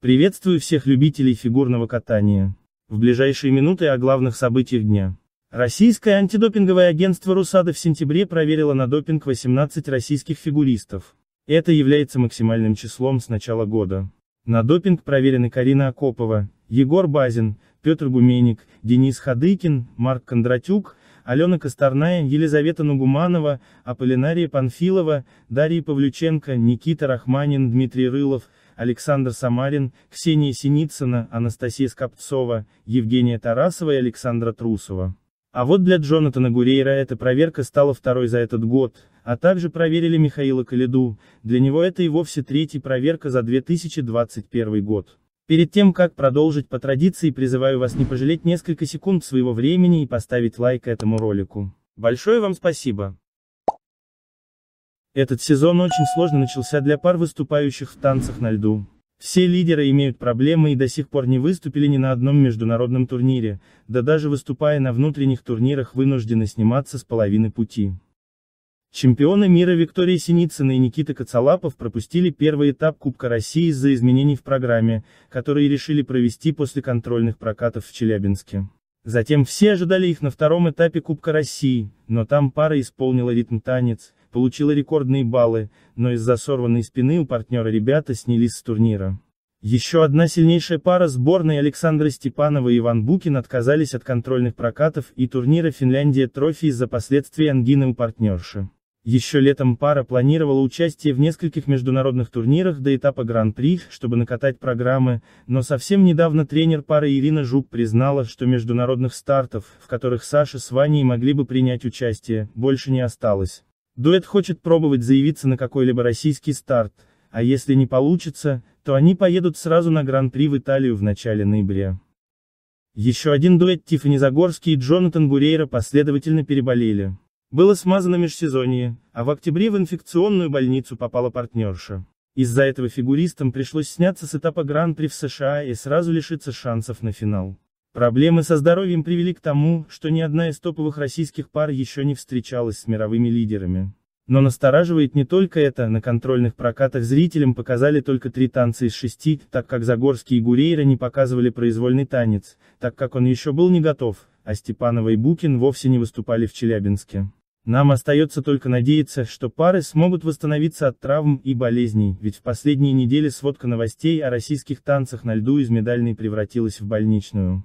Приветствую всех любителей фигурного катания. В ближайшие минуты о главных событиях дня. Российское антидопинговое агентство «Русада» в сентябре проверило на допинг 18 российских фигуристов. Это является максимальным числом с начала года. На допинг проверены Карина Акопова, Егор Базин, Петр Гуменник, Денис Хадыкин, Марк Кондратюк, Алена Косторная, Елизавета Нугуманова, Аполлинария Панфилова, Дарья Павлюченко, Никита Рахманин, Дмитрий Рылов, Александр Самарин, Ксения Синицына, Анастасия Скопцова, Евгения Тарасова и Александра Трусова. А вот для Джонатана Гурейра эта проверка стала второй за этот год, а также проверили Михаила Калиду, для него это и вовсе третья проверка за 2021 год. Перед тем, как продолжить по традиции, призываю вас не пожалеть несколько секунд своего времени и поставить лайк этому ролику. Большое вам спасибо. Этот сезон очень сложно начался для пар выступающих в танцах на льду. Все лидеры имеют проблемы и до сих пор не выступили ни на одном международном турнире, да даже выступая на внутренних турнирах вынуждены сниматься с половины пути. Чемпионы мира Виктория Синицына и Никита Коцалапов пропустили первый этап Кубка России из-за изменений в программе, которые решили провести после контрольных прокатов в Челябинске. Затем все ожидали их на втором этапе Кубка России, но там пара исполнила ритм-танец, получила рекордные баллы, но из-за сорванной спины у партнера ребята снялись с турнира. Еще одна сильнейшая пара сборной Александра Степанова и Иван Букин отказались от контрольных прокатов и турнира Финляндия Трофи из-за последствий ангины у партнерши. Еще летом пара планировала участие в нескольких международных турнирах до этапа Гран-при, чтобы накатать программы, но совсем недавно тренер пары Ирина Жук признала, что международных стартов, в которых Саша с Ваней могли бы принять участие, больше не осталось. Дуэт хочет пробовать заявиться на какой-либо российский старт, а если не получится, то они поедут сразу на Гран-при в Италию в начале ноября. Еще один дуэт Тиффани Загорский и Джонатан Бурейра последовательно переболели. Было смазано межсезонье, а в октябре в инфекционную больницу попала партнерша. Из-за этого фигуристам пришлось сняться с этапа Гран-при в США и сразу лишиться шансов на финал. Проблемы со здоровьем привели к тому, что ни одна из топовых российских пар еще не встречалась с мировыми лидерами. Но настораживает не только это, на контрольных прокатах зрителям показали только три танца из шести, так как Загорский и Гурейра не показывали произвольный танец, так как он еще был не готов, а Степанова и Букин вовсе не выступали в Челябинске. Нам остается только надеяться, что пары смогут восстановиться от травм и болезней, ведь в последние недели сводка новостей о российских танцах на льду из медальной превратилась в больничную.